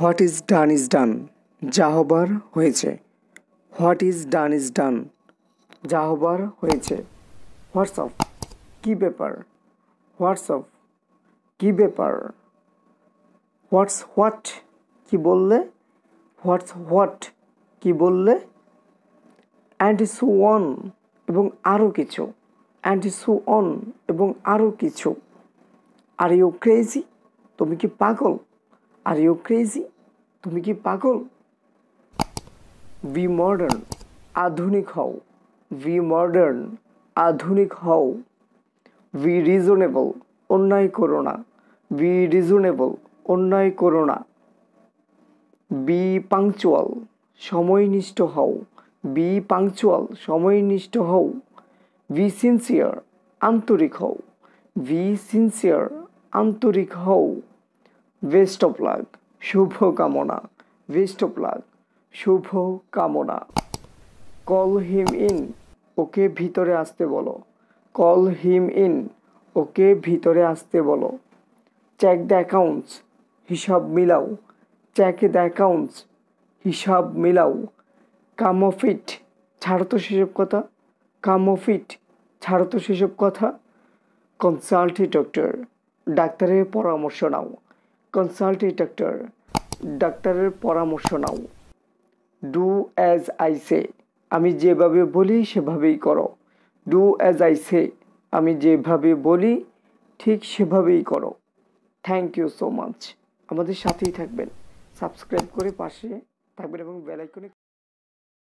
what is done is done যা হবার হয়েছে what is done is done যা হবার হয়েছে হোয়াটসঅ্যাপ কী ব্যাপার হোয়াটসঅ্যাপ কী ব্যাপার হোয়াটস হোয়াট কি বললে হোয়াটস হোয়াট কি বললে অ্যান্ড সু অন এবং আরও কিছু অ্যান্ড সু অন এবং আরও কিছু আর ইউ ক্রেজি তুমি কি পাগল আর ইউ ক্রেজি তুমি কি পাগল বি মডার্ন আধুনিক হও বি মডার্ন আধুনিক হও বি রিজনেবল অন্যায় করো না বি রিজনেবল অন্যায় করো না বি পাংচুয়াল সময়নিষ্ঠ হও বি পাংচুয়াল সময়নিষ্ঠ হও বি সিনসিয়ার আন্তরিক হও বি সিনসিয়ার আন্তরিক হও বেস্ট অফ লাক শুভকামনা বেস্ট অফ লাক শুভকামনা কল হিম ইন ওকে ভিতরে আসতে বলো কল হিম ইন ওকে ভিতরে আসতে বলো চেক দ্য অ্যাকাউন্টস হিসাব মিলাও চেক দ্য অ্যাকাউন্টস হিসাব মিলাও কাম অফ ইট ছাড়ো তো সেসব কথা কাম অফ ইট ছাড়ো তো সেসব কথা কনসাল্ট ডক্টর ডাক্তারের পরামর্শ নাও কনসাল্ট ডাক্তার ডাক্তারের পরামর্শ নাও ডু অ্যাজ আই সে আমি যেভাবে বলি সেভাবেই করো ডু অ্যাজ আই সে আমি যেভাবে বলি ঠিক সেভাবেই করো থ্যাংক ইউ সো মাচ আমাদের সাথেই থাকবেন সাবস্ক্রাইব করে পাশে থাকবেন এবং বেলাইকনে